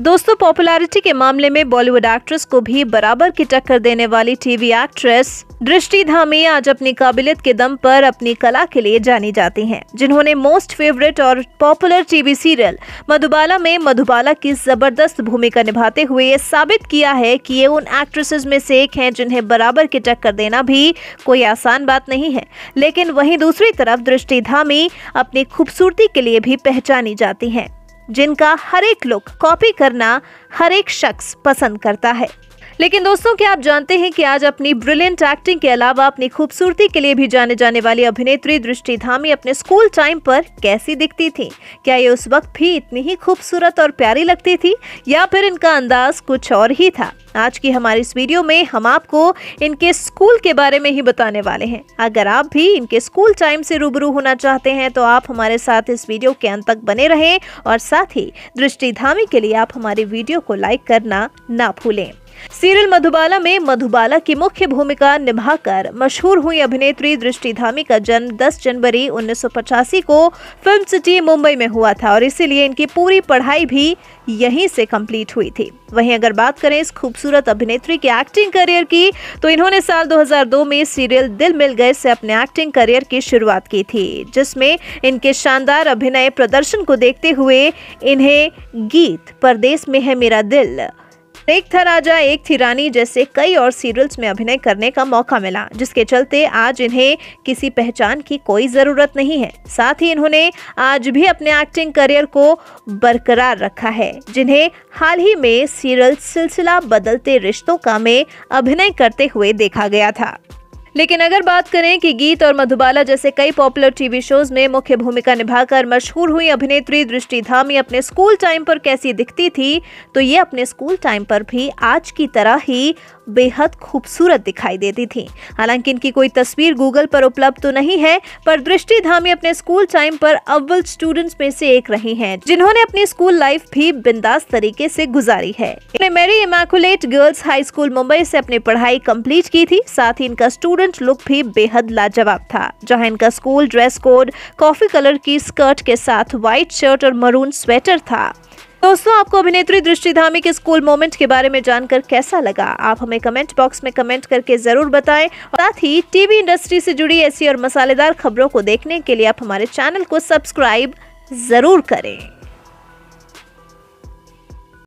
दोस्तों पॉपुलैरिटी के मामले में बॉलीवुड एक्ट्रेस को भी बराबर की टक्कर देने वाली टीवी एक्ट्रेस दृष्टि धामी आज अपनी काबिलियत के दम पर अपनी कला के लिए जानी जाती हैं, जिन्होंने मोस्ट फेवरेट और पॉपुलर टीवी सीरियल मधुबाला में मधुबाला की जबरदस्त भूमिका निभाते हुए साबित किया है कि ये उन एक्ट्रेसेस में से एक हैं जिन्हें बराबर की टक्कर देना भी कोई आसान बात नहीं है लेकिन वहीं दूसरी तरफ दृष्टि धामी अपनी खूबसूरती के लिए भी पहचानी जाती हैं जिनका हर एक लुक कॉपी करना हर एक शख्स पसंद करता है लेकिन दोस्तों क्या आप जानते हैं कि आज अपनी ब्रिलियंट एक्टिंग के अलावा अपनी खूबसूरती के लिए भी जाने जाने वाली अभिनेत्री दृष्टि धामी अपने स्कूल टाइम पर कैसी दिखती थी क्या ये उस वक्त भी इतनी ही खूबसूरत और प्यारी लगती थी या फिर इनका अंदाज कुछ और ही था आज की हमारी इस वीडियो में हम आपको इनके स्कूल के बारे में ही बताने वाले हैं अगर आप भी इनके स्कूल टाइम से रूबरू होना चाहते हैं तो आप हमारे साथ इस वीडियो के अंत तक बने रहें और साथ ही दृष्टि धामी के लिए आप हमारे वीडियो को लाइक करना ना भूलें सीरियल मधुबाला में मधुबाला की मुख्य भूमिका निभाकर मशहूर हुई अभिनेत्री दृष्टि धामी का जन्म 10 जनवरी उन्नीस को फिल्म सिटी मुंबई में हुआ था और इसीलिए इनकी पूरी पढ़ाई भी यहीं से कंप्लीट हुई थी वहीं अगर बात करें इस खूबसूरत अभिनेत्री के एक्टिंग करियर की तो इन्होंने साल 2002 में सीरियल दिल मिल गए से अपने एक्टिंग करियर की शुरुआत की थी जिसमें इनके शानदार अभिनय प्रदर्शन को देखते हुए इन्हें गीत परदेश में है मेरा दिल एक था राजा एक थी रानी जैसे कई और सीरियल्स में अभिनय करने का मौका मिला जिसके चलते आज इन्हें किसी पहचान की कोई ज़रूरत नहीं है साथ ही इन्होंने आज भी अपने एक्टिंग करियर को बरकरार रखा है जिन्हें हाल ही में सीरियल सिलसिला बदलते रिश्तों का में अभिनय करते हुए देखा गया था लेकिन अगर बात करें कि गीत और मधुबाला जैसे कई पॉपुलर टीवी शोज में मुख्य भूमिका निभाकर मशहूर हुई अभिनेत्री दृष्टि धामी अपने स्कूल टाइम पर कैसी दिखती थी तो ये अपने स्कूल टाइम पर भी आज की तरह ही बेहद खूबसूरत दिखाई देती थी हालांकि इनकी कोई तस्वीर गूगल पर उपलब्ध तो नहीं है पर दृष्टि धामी अपने स्कूल टाइम पर अव्वल स्टूडेंट्स में से एक रही हैं जिन्होंने अपनी स्कूल लाइफ भी बिंदास तरीके से गुजारी है मेरी immaculate girls high school Mumbai से अपनी पढ़ाई कंप्लीट की थी साथ ही इनका स्टूडेंट स्टूडेंट लुक भी बेहद लाजवाब था जहां इनका school dress code coffee colour की स्कर्ट के साथ व्हाइट शर्ट और मरून स्वेटर था दोस्तों आपको अभिनेत्री दृष्टि धामी के स्कूल मोमेंट के बारे में जानकर कैसा लगा आप हमें कमेंट बॉक्स में कमेंट करके जरूर बताएं और साथ ही टीवी इंडस्ट्री से जुड़ी ऐसी और मसालेदार खबरों को देखने के लिए आप हमारे चैनल को सब्सक्राइब जरूर करें